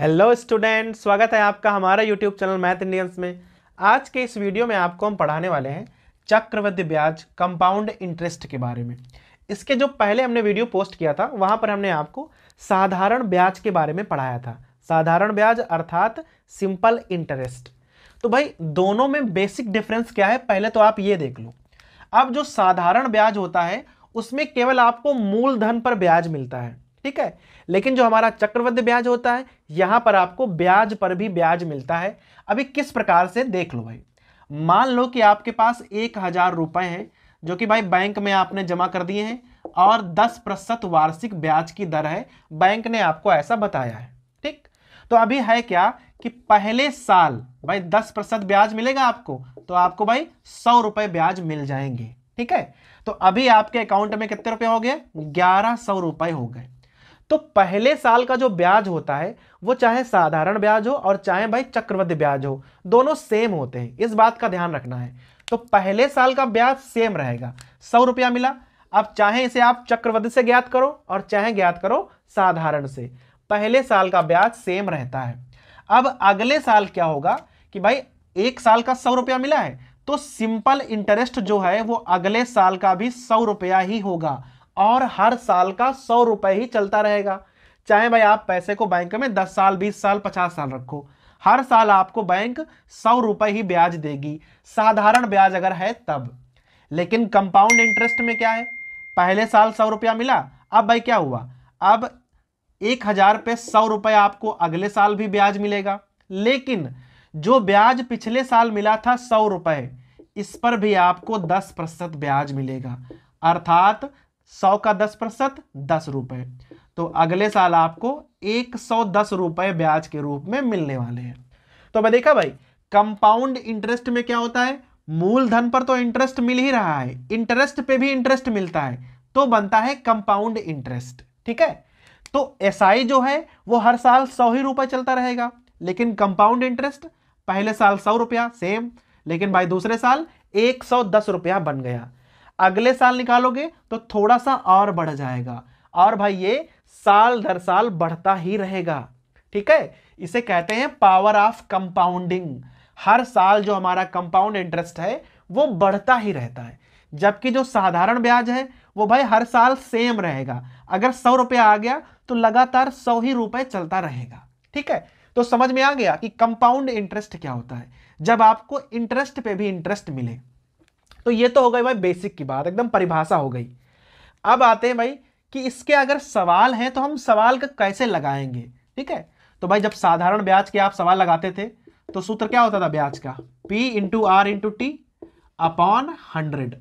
hello student स्वागत है आपका हमारा यूट्यूब चैनल मैथ इंडियंस में आज के इस वीडियो में आपको हम पढ़ाने वाले हैं चक्रवृद्धि ब्याज कंपाउंड इंटरेस्ट के बारे में इसके जो पहले हमने वीडियो पोस्ट किया था वहाँ पर हमने आपको साधारण ब्याज के बारे में पढ़ाया था साधारण ब्याज अर्थात सिंपल इंटरेस्ट तो भाई दोनों में बेसिक डिफरेंस क्या है पहले तो आप ये देख लो अब जो साधारण ब्याज होता है उसमें केवल आपको मूलधन पर ब्याज मिलता है ठीक है लेकिन जो हमारा चक्रवृद्धि ब्याज होता है यहां पर आपको ब्याज पर भी ब्याज मिलता है अभी किस प्रकार से देख लो भाई मान लो कि आपके पास एक हजार रुपए हैं जो कि भाई बैंक में आपने जमा कर दिए हैं और दस प्रतिशत वार्षिक ब्याज की दर है बैंक ने आपको ऐसा बताया है ठीक तो अभी है क्या कि पहले साल भाई दस प्रतिशत ब्याज मिलेगा आपको तो आपको भाई सौ रुपए ब्याज मिल जाएंगे ठीक है तो अभी आपके अकाउंट में कितने रुपए हो गए ग्यारह सौ रुपए हो गए तो पहले साल का जो ब्याज होता है वो चाहे साधारण ब्याज हो और चाहे भाई चक्रवृद्धि ब्याज हो दोनों सेम होते हैं इस बात का ध्यान रखना है तो पहले साल का ब्याज सेम रहेगा सौ रुपया मिला अब चाहे इसे आप चक्रवृद्धि से ज्ञात करो और चाहे ज्ञात करो साधारण से पहले साल का ब्याज सेम रहता है अब अगले साल क्या होगा कि भाई एक साल का सौ रुपया मिला है तो सिंपल इंटरेस्ट जो है वो अगले साल का भी सौ रुपया ही होगा और हर साल का सौ रुपए ही चलता रहेगा चाहे भाई आप पैसे को बैंक में दस साल बीस साल पचास साल रखो हर साल आपको बैंक सौ रुपए ही ब्याज देगी साधारण ब्याज अगर है तब लेकिन कंपाउंड इंटरेस्ट में क्या है पहले साल सौ रुपया मिला अब भाई क्या हुआ अब एक हजार पे सौ रुपए आपको अगले साल भी ब्याज मिलेगा लेकिन जो ब्याज पिछले साल मिला था सौ रुपए इस पर भी आपको दस प्रतिशत ब्याज मिलेगा अर्थात सौ का दस प्रतिशत दस रुपए तो अगले साल आपको एक सौ दस रुपए ब्याज के रूप में मिलने वाले हैं तो मैं देखा भाई कंपाउंड इंटरेस्ट में क्या होता है मूलधन पर तो इंटरेस्ट मिल ही रहा है इंटरेस्ट पे भी इंटरेस्ट मिलता है तो बनता है कंपाउंड इंटरेस्ट ठीक है तो एस जो है वो हर साल सौ ही रुपए चलता रहेगा लेकिन कंपाउंड इंटरेस्ट पहले साल सौ रुपया सेम लेकिन भाई दूसरे साल एक सौ दस रुपया बन गया अगले साल निकालोगे तो थोड़ा सा और बढ़ जाएगा और भाई ये साल दर साल बढ़ता ही रहेगा ठीक है इसे कहते हैं पावर ऑफ कंपाउंडिंग हर साल जो हमारा कंपाउंड इंटरेस्ट है वो बढ़ता ही रहता है जबकि जो साधारण ब्याज है वो भाई हर साल सेम रहेगा अगर सौ रुपया आ गया तो लगातार सौ ही रुपए चलता रहेगा ठीक है तो समझ में आ गया कि कंपाउंड इंटरेस्ट क्या होता है जब आपको इंटरेस्ट पे भी इंटरेस्ट मिले तो ये तो हो गई भाई बेसिक की बात एकदम परिभाषा हो गई अब आते हैं भाई कि इसके अगर सवाल हैं तो हम सवाल का कैसे लगाएंगे ठीक है तो भाई जब साधारण ब्याज के आप सवाल लगाते थे तो सूत्र क्या होता था ब्याज का P into R into T upon hundred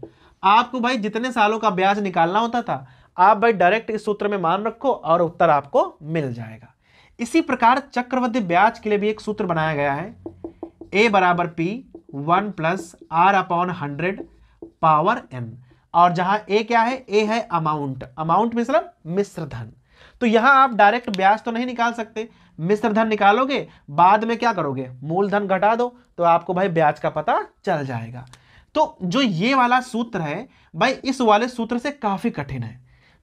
आपको भाई जितने सालों का ब्याज निकालना होता था आप भाई डायरेक्ट इस सूत्र में मान रखो और उत्तर आपको मिल जाएगा इसी प्रकार चक्रवृद्धि ब्याज के लिए भी एक सूत्र बनाया गया है ए बराबर P one plus R upon hundred power N और जहां ए क्या है ए है अमाउंट अमाउंट मतलब मिश्र धन तो यहां आप डायरेक्ट ब्याज तो नहीं निकाल सकते मिश्र धन निकालोगे बाद में क्या करोगे मूलधन घटा दो तो आपको भाई ब्याज का पता चल जाएगा तो जो ये वाला सूत्र है भाई इस वाले सूत्र से काफी कठिन है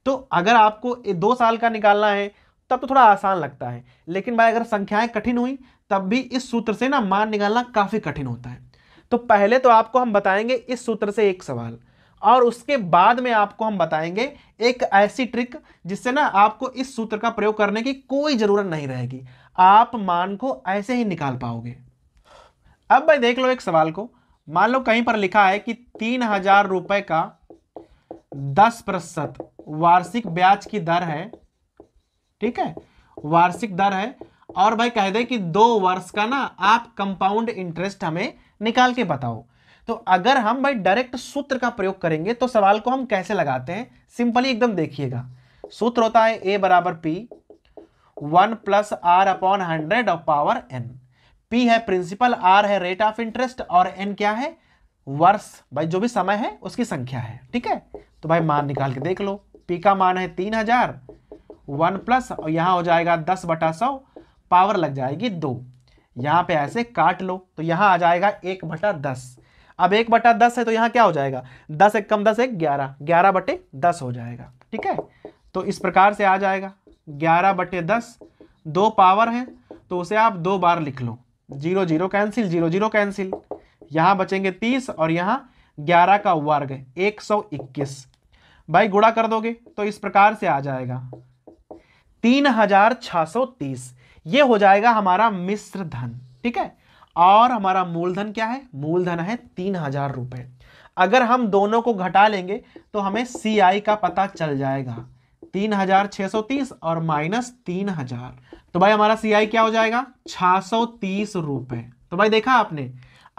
तो अगर आपको दो साल का निकालना है तब तो थोड़ा आसान लगता है लेकिन भाई अगर संख्याएं कठिन हुई तब भी इस सूत्र से ना मान निकालना काफ़ी कठिन होता है तो पहले तो आपको हम बताएंगे इस सूत्र से एक सवाल और उसके बाद में आपको हम बताएंगे एक ऐसी ट्रिक जिससे ना आपको इस सूत्र का प्रयोग करने की कोई ज़रूरत नहीं रहेगी आप मान को ऐसे ही निकाल पाओगे अब भाई देख लो एक सवाल को मान लो कहीं पर लिखा है कि तीन हजार रुपए का दस प्रतिशत वार्षिक ब्याज की दर है ठीक है वार्षिक दर है और भाई कह दे कि दो वर्ष का ना आप कंपाउंड इंटरेस्ट हमें निकाल के बताओ तो अगर हम भाई डायरेक्ट सूत्र का प्रयोग करेंगे तो सवाल को हम कैसे लगाते हैं सिंपली एकदम देखिएगा सूत्र होता है ए बराबर P one plus R upon hundred of power N P है प्रिंसिपल आर है रेट ऑफ इंटरेस्ट और एन क्या है वर्ष भाई जो भी समय है उसकी संख्या है ठीक है तो भाई मान निकाल के देख लो पी का मान है तीन हजार वन प्लस और यहाँ हो जाएगा दस बटा सौ पावर लग जाएगी दो यहाँ पे ऐसे काट लो तो यहाँ आ जाएगा एक बटा दस अब एक बटा दस है तो यहाँ क्या हो जाएगा दस एक कम दस एक ग्यारह ग्यारह बटे दस हो जाएगा ठीक है तो इस प्रकार से आ जाएगा ग्यारह बटे दस दो पावर हैं तो उसे आप दो बार लिख लो zero zero cancel zero zero cancel यहाँ बचेंगे तीस और यहाँ ग्यारह का वर्ग एक सौ इक्कीस भाई गुड़ा कर दोगे तो इस प्रकार से आ जाएगा तीन हजार छह सौ तीस ये हो जाएगा हमारा मिश्र धन ठीक है और हमारा मूलधन क्या है मूलधन है तीन हजार रुपये अगर हम दोनों को घटा लेंगे तो हमें सी आई का पता चल जाएगा तीन हजार छह सौ तीस और माइनस तीन हजार तो भाई हमारा सी आई क्या हो जाएगा छह सौ तीस रुपए तो भाई देखा आपने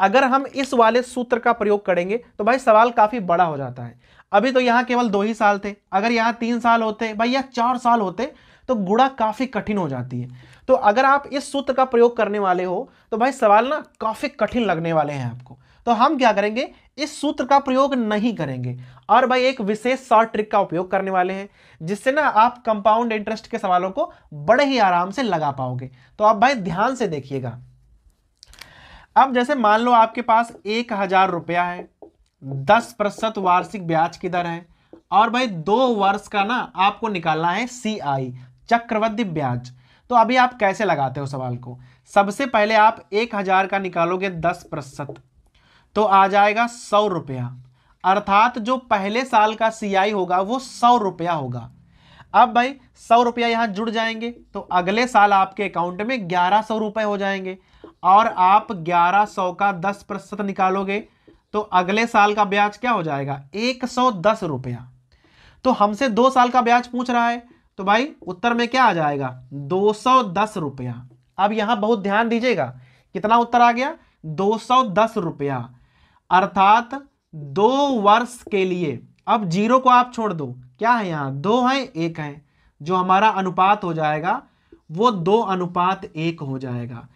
अगर हम इस वाले सूत्र का प्रयोग करेंगे तो भाई सवाल काफ़ी बड़ा हो जाता है अभी तो यहां केवल दो ही साल थे अगर यहाँ तीन साल होते भाई यहाँ चार साल होते तो गुड़ा काफ़ी कठिन हो जाती है तो अगर आप इस सूत्र का प्रयोग करने वाले हो तो भाई सवाल ना काफ़ी कठिन लगने वाले हैं आपको तो हम क्या करेंगे इस सूत्र का प्रयोग नहीं करेंगे और भाई एक विशेष शॉर्ट ट्रिक का उपयोग करने वाले हैं जिससे ना आप कंपाउंड इंटरेस्ट के सवालों को बड़े ही आराम से लगा पाओगे तो आप भाई ध्यान से देखिएगा अब जैसे मान लो आपके पास एक हजार रुपया है दस प्रतिशत वार्षिक ब्याज की दर है और भाई दो वर्ष का ना आपको निकालना है सी आई चक्रवृद्धि ब्याज तो अभी आप कैसे लगाते हो सवाल को सबसे पहले आप एक हज़ार का निकालोगे दस प्रतिशत तो आ जाएगा सौ रुपया अर्थात जो पहले साल का सीआई होगा वो सौ रुपया होगा अब भाई सौ रुपया यहां जुड़ जाएंगे तो अगले साल आपके अकाउंट में ग्यारह सौ रुपये हो जाएंगे और आप ग्यारह सौ का दस प्रतिशत निकालोगे तो अगले साल का ब्याज क्या हो जाएगा एक सौ दस रुपया तो हमसे दो साल का ब्याज पूछ रहा है तो भाई उत्तर में क्या आ जाएगा दो सौ दस रुपया अब यहां बहुत ध्यान दीजिएगा कितना उत्तर आ गया दो सौ दस रुपया अर्थात दो वर्ष के लिए अब जीरो को आप छोड़ दो क्या है यहाँ दो है एक है जो हमारा अनुपात हो जाएगा वो दो अनुपात एक हो जाएगा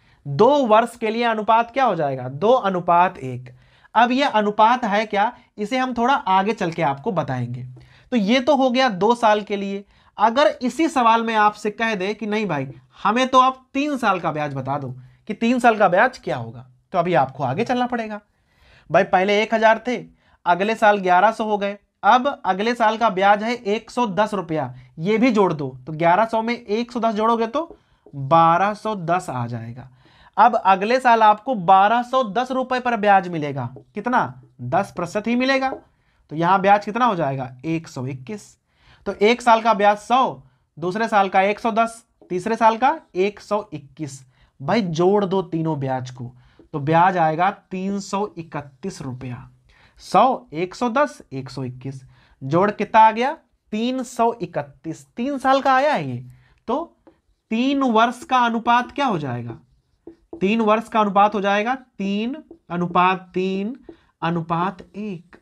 दो वर्ष के लिए अनुपात क्या हो जाएगा दो अनुपात एक अब ये अनुपात है क्या इसे हम थोड़ा आगे चल के आपको बताएंगे तो ये तो हो गया दो साल के लिए अगर इसी सवाल में आपसे कह दे कि नहीं भाई हमें तो आप तीन साल का ब्याज बता दो कि तीन साल का ब्याज क्या होगा तो अभी आपको आगे चलना पड़ेगा भाई पहले एक हज़ार थे अगले साल ग्यारह सौ हो गए अब अगले साल का ब्याज है एक सौ दस रुपया ये भी जोड़ दो तो ग्यारह सौ में एक सौ दस जोड़ोगे तो बारह सौ दस आ जाएगा अब अगले साल आपको बारह सौ दस रुपए पर ब्याज मिलेगा कितना दस प्रतिशत ही मिलेगा तो यहां ब्याज कितना हो जाएगा एक सौ इक्कीस तो एक साल का ब्याज सौ दूसरे साल का एक सौ दस तीसरे साल का एक सौ इक्कीस भाई जोड़ दो तीनों ब्याज को तो ब्याज आएगा तीन सौ इकतीस रुपया सौ एक सौ दस एक सौ इक्कीस जोड़ कितना आ गया तीन सौ इकतीस तीन साल का आया है ये तो तीन वर्ष का अनुपात क्या हो जाएगा तीन वर्ष का अनुपात हो जाएगा तीन अनुपात तीन अनुपात एक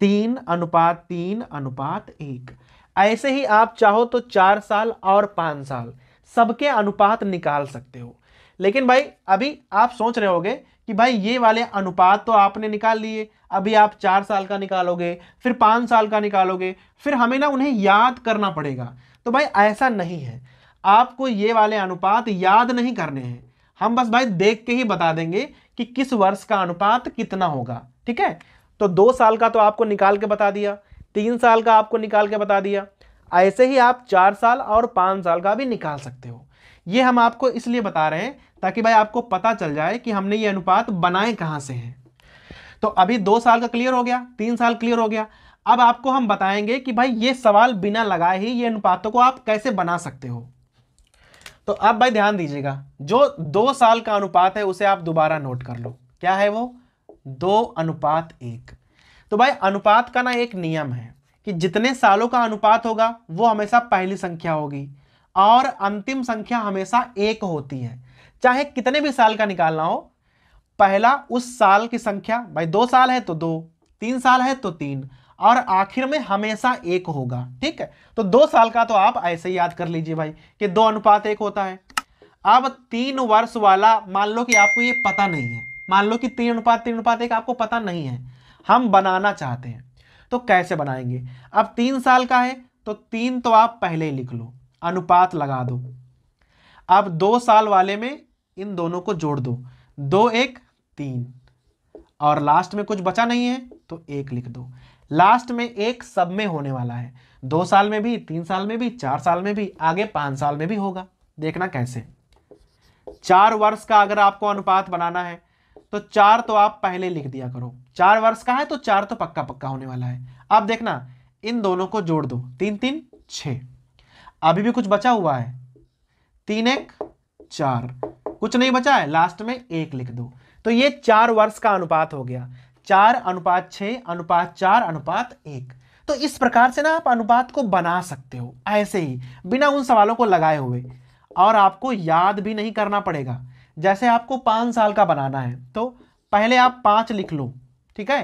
तीन अनुपात तीन अनुपात एक ऐसे ही आप चाहो तो चार साल और पाँच साल सबके अनुपात निकाल सकते हो लेकिन भाई अभी आप सोच रहे होगे कि भाई ये वाले अनुपात तो आपने निकाल लिए अभी आप चार साल का निकालोगे फिर पाँच साल का निकालोगे फिर हमें ना उन्हें याद करना पड़ेगा तो भाई ऐसा नहीं है आपको ये वाले अनुपात याद नहीं करने हैं हम बस भाई देख के ही बता देंगे कि किस वर्ष का अनुपात कितना होगा ठीक है तो दो साल का तो आपको निकाल के बता दिया तीन साल का आपको निकाल के बता दिया ऐसे ही आप चार साल और पाँच साल का भी निकाल सकते हो ये हम आपको इसलिए बता रहे हैं ताकि भाई आपको पता चल जाए कि हमने ये अनुपात बनाए कहाँ से हैं तो अभी दो साल का क्लियर हो गया तीन साल क्लियर हो गया अब आपको हम बताएंगे कि भाई ये सवाल बिना लगाए ही ये अनुपातों को आप कैसे बना सकते हो तो अब भाई ध्यान दीजिएगा जो दो साल का अनुपात है उसे आप दोबारा नोट कर लो क्या है वो दो अनुपात एक तो भाई अनुपात का ना एक नियम है कि जितने सालों का अनुपात होगा वो हमेशा पहली संख्या होगी और अंतिम संख्या हमेशा एक होती है चाहे कितने भी साल का निकालना हो पहला उस साल की संख्या भाई दो साल है तो दो तीन साल है तो तीन और आखिर में हमेशा एक होगा ठीक है तो दो साल का तो आप ऐसे ही याद कर लीजिए भाई कि दो अनुपात एक होता है अब तीन वर्ष वाला मान लो कि आपको ये पता नहीं है मान लो कि तीन अनुपात तीन अनुपात एक आपको पता नहीं है हम बनाना चाहते हैं तो कैसे बनाएंगे अब तीन साल का है तो तीन तो आप पहले ही लिख लो अनुपात लगा दो अब दो साल वाले में इन दोनों को जोड़ दो दो एक तीन और लास्ट में कुछ बचा नहीं है तो एक लिख दो लास्ट में एक सब में होने वाला है दो साल में भी तीन साल में भी चार साल में भी आगे पांच साल में भी होगा देखना कैसे चार वर्ष का अगर आपको अनुपात बनाना है तो चार तो आप पहले लिख दिया करो चार वर्ष का है तो चार तो पक्का पक्का होने वाला है अब देखना इन दोनों को जोड़ दो तीन तीन छ अभी भी कुछ बचा हुआ है तीन एक चार कुछ नहीं बचा है लास्ट में एक लिख दो तो ये चार वर्ष का अनुपात हो गया चार अनुपात छ अनुपात चार अनुपात एक तो इस प्रकार से ना आप अनुपात को बना सकते हो ऐसे ही बिना उन सवालों को लगाए हुए और आपको याद भी नहीं करना पड़ेगा जैसे आपको पाँच साल का बनाना है तो पहले आप पाँच लिख लो ठीक है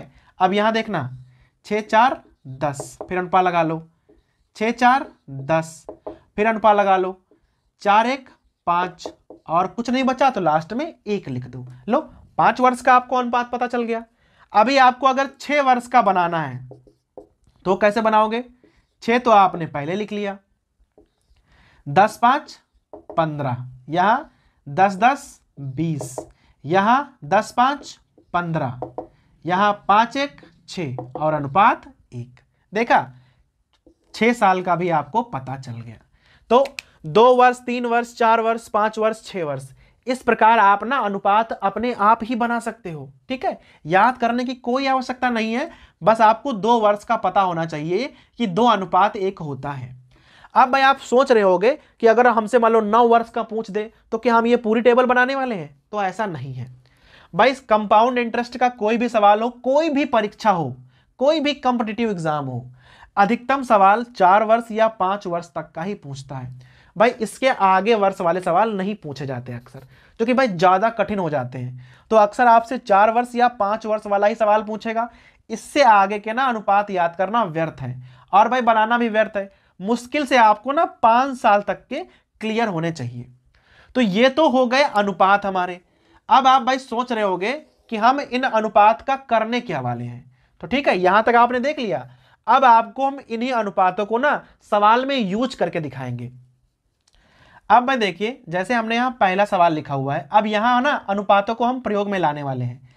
अब यहाँ देखना छः चार दस फिर अनुपा लगा लो छः चार दस फिर अनुपा लगा लो चार एक पाँच और कुछ नहीं बचा तो लास्ट में एक लिख दो लो पाँच वर्ष का आपको अनुपात पता चल गया अभी आपको अगर छः वर्ष का बनाना है तो कैसे बनाओगे छः तो आपने पहले लिख लिया दस पाँच पंद्रह यहाँ दस दस बीस यहाँ दस पाँच पंद्रह यहाँ पाँच एक छ और अनुपात एक देखा छः साल का भी आपको पता चल गया तो दो वर्ष तीन वर्ष चार वर्ष पाँच वर्ष छः वर्ष इस प्रकार आप ना अनुपात अपने आप ही बना सकते हो ठीक है याद करने की कोई आवश्यकता नहीं है बस आपको दो वर्ष का पता होना चाहिए कि दो अनुपात एक होता है अब भाई आप सोच रहे होगे कि अगर हमसे मान लो नौ वर्ष का पूछ दे तो क्या हम ये पूरी टेबल बनाने वाले हैं तो ऐसा नहीं है भाई कंपाउंड इंटरेस्ट का कोई भी सवाल हो कोई भी परीक्षा हो कोई भी कॉम्पिटिटिव एग्जाम हो अधिकतम सवाल चार वर्ष या पांच वर्ष तक का ही पूछता है भाई इसके आगे वर्ष वाले सवाल नहीं पूछे जाते अक्सर जो कि भाई ज़्यादा कठिन हो जाते हैं तो अक्सर आपसे चार वर्ष या पांच वर्ष वाला ही सवाल पूछेगा इससे आगे के ना अनुपात याद करना व्यर्थ है और भाई बनाना भी व्यर्थ है मुश्किल से आपको ना पांच साल तक के क्लियर होने चाहिए तो ये तो हो गए अनुपात हमारे अब आप भाई सोच रहे होगे कि हम इन अनुपात का करने क्या वाले हैं तो ठीक है यहां तक आपने देख लिया अब आपको हम इन्हीं अनुपातों को ना सवाल में यूज करके दिखाएंगे अब भाई देखिए जैसे हमने यहां पहला सवाल लिखा हुआ है अब यहां ना अनुपातों को हम प्रयोग में लाने वाले हैं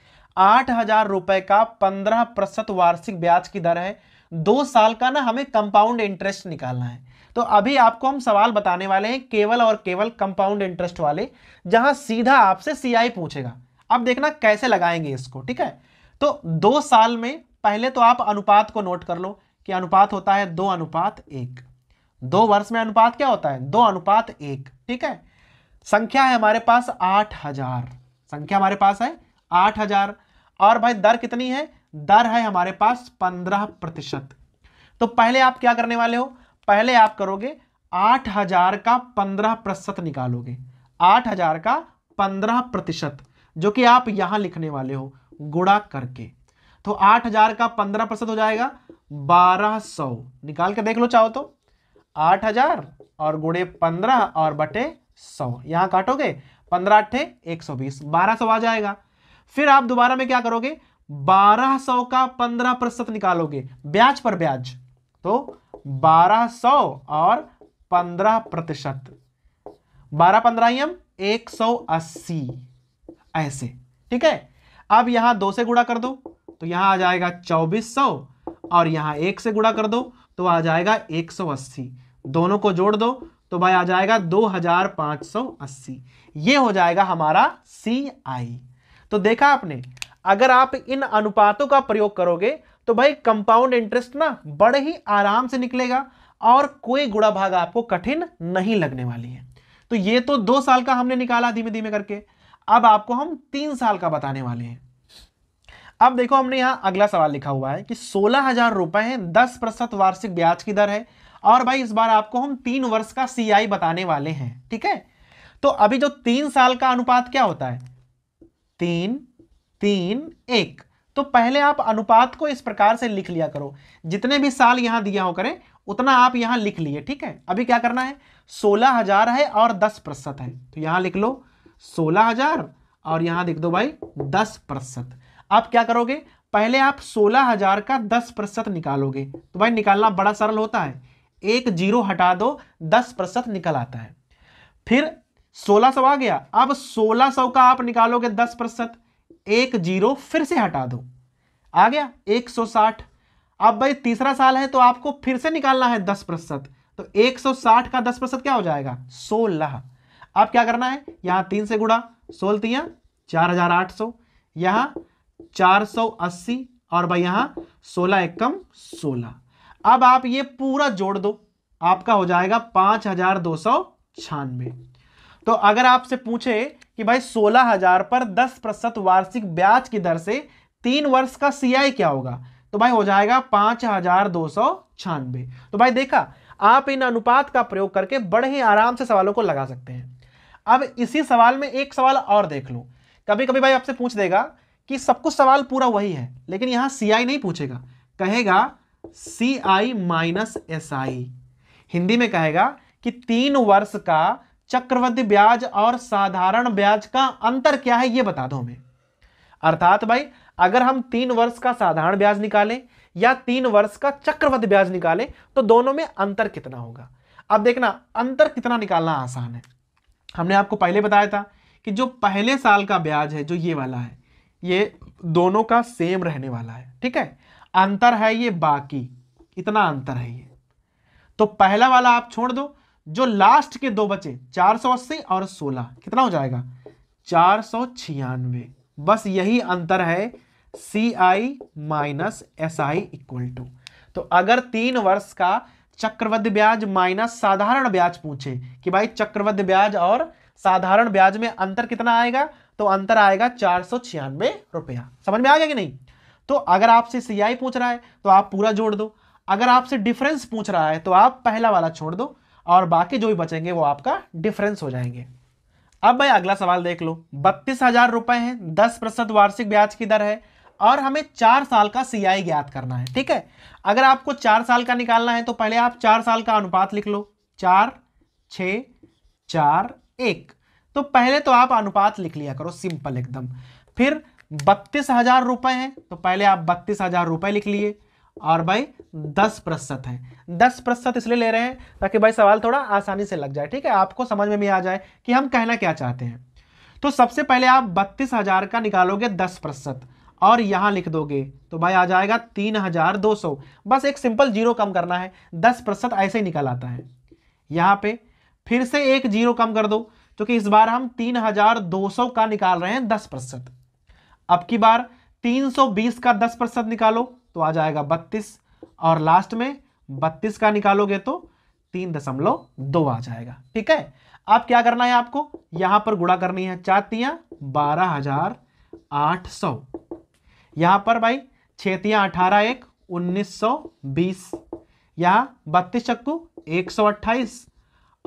आठ हजार रुपए का पंद्रह प्रतिशत वार्षिक ब्याज की दर है दो साल का ना हमें कंपाउंड इंटरेस्ट निकालना है तो अभी आपको हम सवाल बताने वाले हैं केवल और केवल कंपाउंड इंटरेस्ट वाले जहां सीधा आपसे सीआई पूछेगा अब देखना कैसे लगाएंगे इसको ठीक है तो दो साल में पहले तो आप अनुपात को नोट कर लो कि अनुपात होता है दो अनुपात एक दो वर्ष में अनुपात क्या होता है दो अनुपात एक ठीक है संख्या है हमारे पास आठ हजार संख्या हमारे पास है आठ हजार और भाई दर कितनी है दर है हमारे पास पंद्रह प्रतिशत तो पहले आप क्या करने वाले हो पहले आप करोगे आठ हजार का पंद्रह प्रतिशत निकालोगे आठ हजार का पंद्रह प्रतिशत जो कि आप यहां लिखने वाले हो गुड़ा करके तो आठ हजार का पंद्रह प्रतिशत हो जाएगा बारह सौ निकाल के देख लो चाहो तो आठ हजार और गुड़े पंद्रह और बटे सौ यहां काटोगे पंद्रह अट्ठे एक सौ बीस बारह सौ आ जाएगा फिर आप दोबारा में क्या करोगे बारह सौ का पंद्रह प्रतिशत निकालोगे ब्याज पर ब्याज तो बारह सौ और पंद्रह प्रतिशत बारह पंद्रह एक सौ अस्सी ऐसे ठीक है अब यहां दो से गुणा कर दो तो यहां आ जाएगा चौबीस सौ और यहां एक से गुणा कर दो तो आ जाएगा एक सौ अस्सी दोनों को जोड़ दो तो भाई आ जाएगा दो हजार पांच सौ अस्सी ये हो जाएगा हमारा सी आई तो देखा आपने अगर आप इन अनुपातों का प्रयोग करोगे तो भाई कंपाउंड इंटरेस्ट ना बड़े ही आराम से निकलेगा और कोई गुड़ा भाग आपको कठिन नहीं लगने वाली है तो ये तो दो साल का हमने निकाला धीमे धीमे करके अब आपको हम तीन साल का बताने वाले हैं अब देखो हमने यहां अगला सवाल लिखा हुआ है कि सोलह हजार रुपए है दस प्रतिशत वार्षिक ब्याज की दर है और भाई इस बार आपको हम तीन वर्ष का सीआई बताने वाले हैं ठीक है तो अभी जो तीन साल का अनुपात क्या होता है तीन तीन एक तो पहले आप अनुपात को इस प्रकार से लिख लिया करो जितने भी साल यहां दिया हो करें उतना आप यहां लिख लिए ठीक है अभी क्या करना है सोलह हजार है और दस प्रतिशत है तो यहां लिख लो सोलह हजार और यहां लिख दो भाई दस प्रतिशत आप क्या करोगे पहले आप सोलह हजार का दस प्रतिशत निकालोगे तो भाई निकालना बड़ा सरल होता है एक जीरो हटा दो दस प्रतिशत निकल आता है फिर सोलह सौ आ गया अब सोलह सौ का आप निकालोगे दस प्रतिशत एक जीरो फिर से हटा दो आ गया 160 अब भाई तीसरा साल है तो आपको फिर से निकालना है 10 प्रतिशत तो 160 का 10 प्रतिशत क्या हो जाएगा 16 अब क्या करना है यहां तीन से गुड़ा सोलतियाँ चार हजार आठ सौ यहां चार सौ अस्सी और भाई यहां सोलह एकम सोलह अब आप ये पूरा जोड़ दो आपका हो जाएगा पांच हजार दो सौ छियानवे तो अगर आपसे पूछे कि भाई सोलह हजार पर दस प्रतिशत वार्षिक ब्याज की दर से तीन वर्ष का सीआई क्या होगा तो भाई हो जाएगा पांच हजार दो सौ छियानवे तो भाई देखा आप इन अनुपात का प्रयोग करके बड़े ही आराम से सवालों को लगा सकते हैं अब इसी सवाल में एक सवाल और देख लो कभी कभी भाई आपसे पूछ देगा कि सब कुछ सवाल पूरा वही है लेकिन यहां सीआई नहीं पूछेगा कहेगा C I minus S I Hindi में कहेगा कि तीन वर्ष का चक्रवृद्धि ब्याज और साधारण ब्याज का अंतर क्या है यह बता दो हमें अर्थात भाई अगर हम तीन वर्ष का साधारण ब्याज निकालें या तीन वर्ष का चक्रवृद्धि ब्याज निकालें तो दोनों में अंतर कितना होगा अब देखना अंतर कितना निकालना आसान है हमने आपको पहले बताया था कि जो पहले साल का ब्याज है जो ये वाला है ये दोनों का सेम रहने वाला है ठीक है अंतर है ये बाकी इतना अंतर है ये तो पहला वाला आप छोड़ दो जो लास्ट के दो बचे 480 और 16 कितना हो जाएगा चार सौ छियानवे बस यही अंतर है C I minus S I equal to तो अगर तीन वर्ष का चक्रवध ब्याज माइनस साधारण ब्याज पूछे कि भाई चक्रवृद्धि ब्याज और साधारण ब्याज में अंतर कितना आएगा तो अंतर आएगा चार सौ छियानवे रुपया समझ में आ गया कि नहीं तो अगर आपसे सी आई पूछ रहा है तो आप पूरा जोड़ दो अगर आपसे डिफरेंस पूछ रहा है तो आप पहला वाला छोड़ दो और बाकी जो भी बचेंगे वो आपका डिफरेंस हो जाएंगे अब भाई अगला सवाल देख लो बत्तीस हजार रुपए हैं दस प्रतिशत वार्षिक ब्याज की दर है और हमें चार साल का सीआई ज्ञात करना है ठीक है अगर आपको चार साल का निकालना है तो पहले आप चार साल का अनुपात लिख लो चार छ चार एक तो पहले तो आप अनुपात लिख लिया करो सिंपल एकदम फिर बत्तीस हजार रुपए हैं तो पहले आप बत्तीस हजार रुपए लिख लिए और भाई दस प्रतिशत है दस प्रतिशत इसलिए ले रहे हैं ताकि भाई सवाल थोड़ा आसानी से लग जाए ठीक है आपको समझ में भी आ जाए कि हम कहना क्या चाहते हैं तो सबसे पहले आप बत्तीस हजार का निकालोगे दस प्रतिशत और यहाँ लिख दोगे तो भाई आ जाएगा तीन हजार दो सौ बस एक सिंपल जीरो कम करना है दस प्रतिशत ऐसे ही निकल आता है यहाँ पे फिर से एक जीरो कम कर दो क्योंकि इस बार हम तीन हजार दो सौ का निकाल रहे हैं दस प्रतिशत अब की बार तीन सौ बीस का दस प्रतिशत निकालो तो आ जाएगा बत्तीस और लास्ट में बत्तीस का निकालोगे तो तीन दशमलव दो आ जाएगा ठीक है अब क्या करना है आपको यहां पर गुणा करनी है चातियां बारह हजार आठ सौ यहां पर भाई छेतियां अठारह एक उन्नीस सौ बीस यहां बत्तीस चक्कू एक सौ अट्ठाईस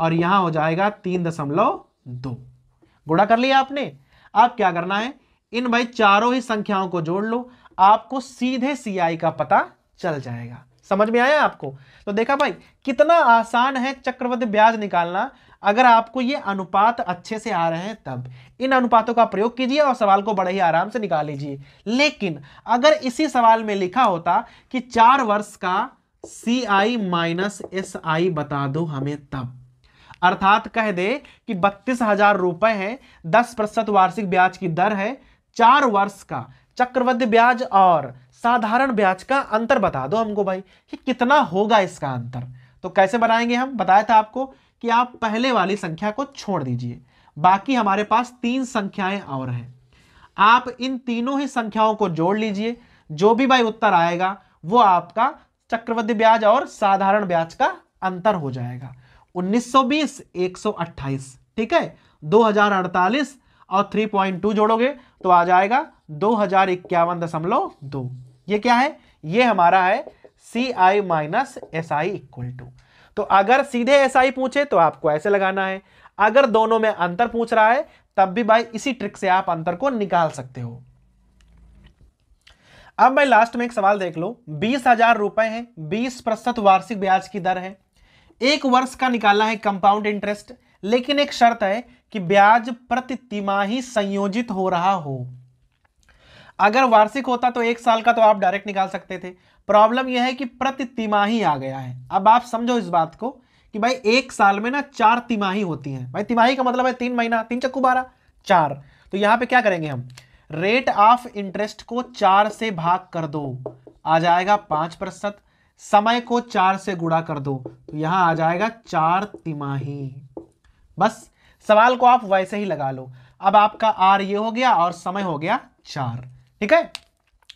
और यहां हो जाएगा तीन दशमलव दो गुड़ा कर लिया आपने अब आप क्या करना है इन भाई चारों ही संख्याओं को जोड़ लो आपको सीधे सीआई का पता चल जाएगा समझ में आया आपको तो देखा भाई कितना आसान है चक्रवृद्धि ब्याज निकालना अगर आपको ये अनुपात अच्छे से आ रहे हैं तब इन अनुपातों का प्रयोग कीजिए और सवाल को बड़े ही आराम से निकाल लीजिए लेकिन अगर इसी सवाल में लिखा होता कि चार वर्ष का सी आई माइनस एस आई बता दो हमें तब अर्थात कह दे कि बत्तीस हजार रुपए है दस प्रतिशत वार्षिक ब्याज की दर है चार वर्ष का चक्रवृद्धि ब्याज और साधारण ब्याज का अंतर बता दो हमको भाई कि कितना होगा इसका अंतर तो कैसे बनाएंगे हम बताया था आपको कि आप पहले वाली संख्या को छोड़ दीजिए बाकी हमारे पास तीन संख्याएं और हैं आप इन तीनों ही संख्याओं को जोड़ लीजिए जो भी भाई उत्तर आएगा वो आपका चक्रवृद्धि ब्याज और साधारण ब्याज का अंतर हो जाएगा 1920 128 ठीक है 2048 और 3.2 जोड़ोगे तो आ जाएगा दो हजार इक्यावन दशमलव दो ये क्या है ये हमारा है C I minus S I equal to तो अगर सीधे एस आई पूछे तो आपको ऐसे लगाना है अगर दोनों में अंतर पूछ रहा है तब भी भाई इसी ट्रिक से आप अंतर को निकाल सकते हो अब भाई लास्ट में एक सवाल देख लो बीस हजार रुपए है बीस प्रतिशत वार्षिक ब्याज की दर है एक वर्ष का निकालना है कंपाउंड इंटरेस्ट लेकिन एक शर्त है कि ब्याज प्रति तिमाही संयोजित हो रहा हो अगर वार्षिक होता तो एक साल का तो आप डायरेक्ट निकाल सकते थे प्रॉब्लम यह है कि प्रति तिमाही आ गया है अब आप समझो इस बात को कि भाई एक साल में ना चार तिमाही होती हैं भाई तिमाही का मतलब है तीन महीना तीन चक्कू बारह चार तो यहां पे क्या करेंगे हम रेट ऑफ इंटरेस्ट को चार से भाग कर दो आ जाएगा पांच प्रतिशत समय को चार से गुड़ा कर दो तो यहां आ जाएगा चार तिमाही बस सवाल को आप वैसे ही लगा लो अब आपका आर ये हो गया और समय हो गया चार ठीक है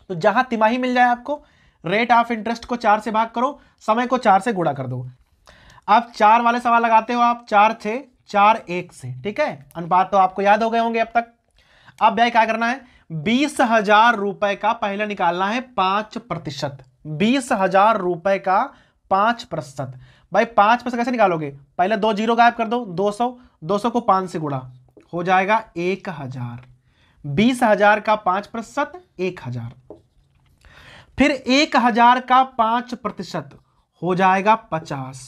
तो जहां तिमाही मिल जाए आपको रेट ऑफ इंटरेस्ट को चार से भाग करो समय को चार से गुड़ा कर दो अब चार वाले सवाल लगाते हो आप चार छ चार एक से ठीक है अनुपात तो आपको याद हो गए होंगे अब तक अब भाई क्या करना है बीस हजार रुपए का पहले निकालना है पांच प्रतिशत बीस हजार रुपए का पांच प्रतिशत भाई पांच प्रतिशत कैसे निकालोगे पहले दो जीरो गायब कर दो दो सौ 200 को पांच से गुणा हो जाएगा एक हजार बीस हजार का पांच प्रतिशत एक हजार फिर एक हजार का पांच प्रतिशत हो जाएगा पचास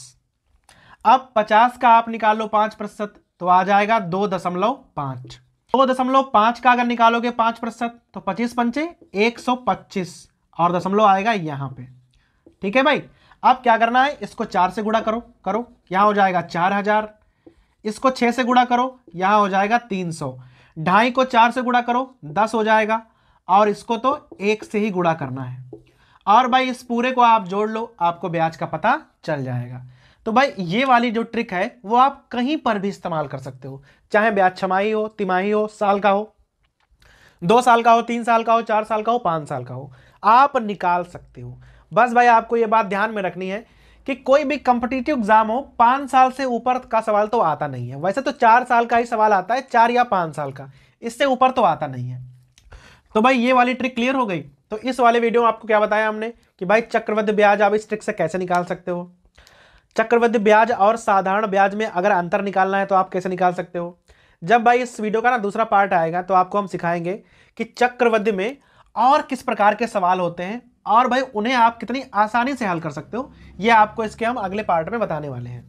अब पचास का आप निकाल लो पांच प्रतिशत तो आ जाएगा दो दशमलव पांच दो दशमलव पांच का अगर निकालोगे पांच प्रतिशत तो पच्चीस पंचे एक सौ पच्चीस और दशमलव आएगा यहां पे ठीक है भाई अब क्या करना है इसको चार से गुणा करो करो यहां हो जाएगा चार हजार इसको छह से गुणा करो यहां हो जाएगा तीन सौ ढाई को चार से गुणा करो दस हो जाएगा और इसको तो एक से ही गुणा करना है और भाई इस पूरे को आप जोड़ लो आपको ब्याज का पता चल जाएगा तो भाई ये वाली जो ट्रिक है वो आप कहीं पर भी इस्तेमाल कर सकते हो चाहे ब्याज छमाही हो तिमाही हो साल का हो दो साल का हो तीन साल का हो चार साल का हो पांच साल का हो आप निकाल सकते हो बस भाई आपको ये बात ध्यान में रखनी है कि कोई भी कंपिटेटिव एग्जाम हो पाँच साल से ऊपर का सवाल तो आता नहीं है वैसे तो चार साल का ही सवाल आता है चार या पाँच साल का इससे ऊपर तो आता नहीं है तो भाई ये वाली ट्रिक क्लियर हो गई तो इस वाले वीडियो में आपको क्या बताया हमने कि भाई चक्रवृद्धि ब्याज आप इस ट्रिक से कैसे निकाल सकते हो चक्रवृद्धि ब्याज और साधारण ब्याज में अगर अंतर निकालना है तो आप कैसे निकाल सकते हो जब भाई इस वीडियो का ना दूसरा पार्ट आएगा तो आपको हम सिखाएंगे कि चक्रवृद्धि में और किस प्रकार के सवाल होते हैं और भाई उन्हें आप कितनी आसानी से हल कर सकते हो ये आपको इसके हम अगले पार्ट में बताने वाले हैं